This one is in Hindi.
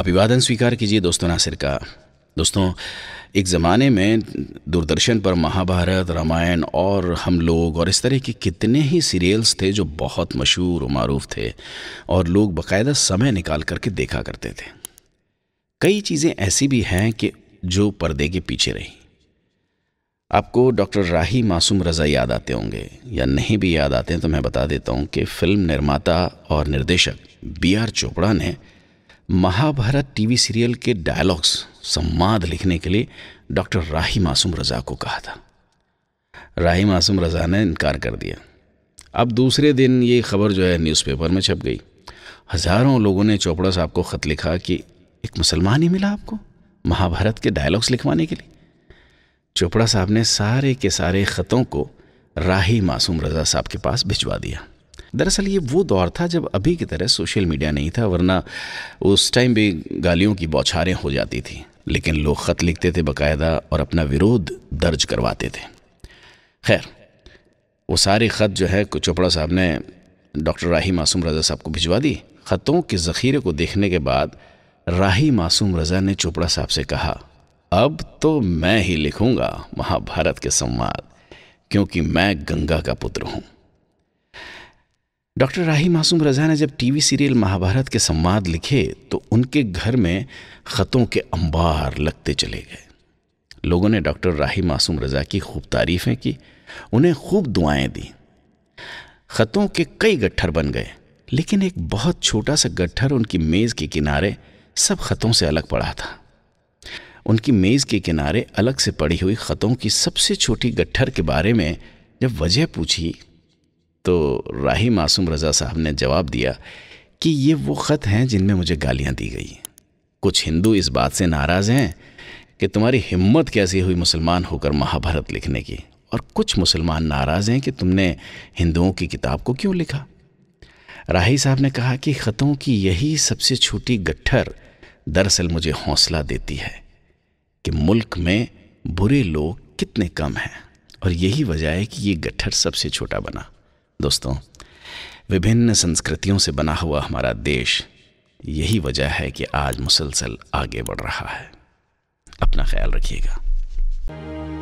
अभिवादन स्वीकार कीजिए दोस्तों नासिर का दोस्तों एक ज़माने में दूरदर्शन पर महाभारत रामायण और हम लोग और इस तरह के कितने ही सीरियल्स थे जो बहुत मशहूर और मरूफ थे और लोग बाकायदा समय निकाल करके देखा करते थे कई चीज़ें ऐसी भी हैं कि जो पर्दे के पीछे रही आपको डॉक्टर राही मासूम रज़ा याद आते होंगे या नहीं भी याद आते हैं तो मैं बता देता हूँ कि फ़िल्म निर्माता और निर्देशक बी आर चोपड़ा ने महाभारत टीवी सीरियल के डायलॉग्स संवाद लिखने के लिए डॉक्टर राही मासूम रज़ा को कहा था राही मासूम रज़ा ने इनकार कर दिया अब दूसरे दिन ये खबर जो है न्यूज़पेपर में छप गई हज़ारों लोगों ने चोपड़ा साहब को ख़त लिखा कि एक मुसलमान ही मिला आपको महाभारत के डायलॉग्स लिखवाने के लिए चोपड़ा साहब ने सारे के सारे ख़तों को राही मासूम रज़ा साहब के पास भिजवा दिया दरअसल ये वो दौर था जब अभी की तरह सोशल मीडिया नहीं था वरना उस टाइम भी गालियों की बौछारें हो जाती थी लेकिन लोग ख़त लिखते थे बाकायदा और अपना विरोध दर्ज करवाते थे खैर वो सारे ख़त जो है चोपड़ा साहब ने डॉक्टर राही मासूम रज़ा साहब को भिजवा दी ख़तों के ज़ख़ीरे को देखने के बाद राही मासूम रज़ा ने चोपड़ा साहब से कहा अब तो मैं ही लिखूंगा महाभारत के संवाद क्योंकि मैं गंगा का पुत्र हूँ डॉक्टर राही मासूम रजा ने जब टीवी सीरियल महाभारत के संवाद लिखे तो उनके घर में ख़तों के अंबार लगते चले गए लोगों ने डॉक्टर राही मासूम रजा की खूब तारीफ़ें की उन्हें खूब दुआएं दी ख़तों के कई गट्ठर बन गए लेकिन एक बहुत छोटा सा गट्ठर उनकी मेज़ के किनारे सब ख़तों से अलग पड़ा था उनकी मेज़ के किनारे अलग से पड़ी हुई ख़तों की सबसे छोटी गट्ठर के बारे में जब वजह पूछी तो राही मासूम रज़ा साहब ने जवाब दिया कि ये वो ख़त हैं जिनमें मुझे गालियाँ दी गई कुछ हिंदू इस बात से नाराज़ हैं कि तुम्हारी हिम्मत कैसी हुई मुसलमान होकर महाभारत लिखने की और कुछ मुसलमान नाराज़ हैं कि तुमने हिंदुओं की किताब को क्यों लिखा राही साहब ने कहा कि ख़तों की यही सबसे छोटी गट्ठर दरअसल मुझे हौसला देती है कि मुल्क में बुरे लोग कितने कम हैं और यही वजह है कि ये गट्ठर सबसे छोटा बना दोस्तों विभिन्न संस्कृतियों से बना हुआ हमारा देश यही वजह है कि आज मुसलसल आगे बढ़ रहा है अपना ख्याल रखिएगा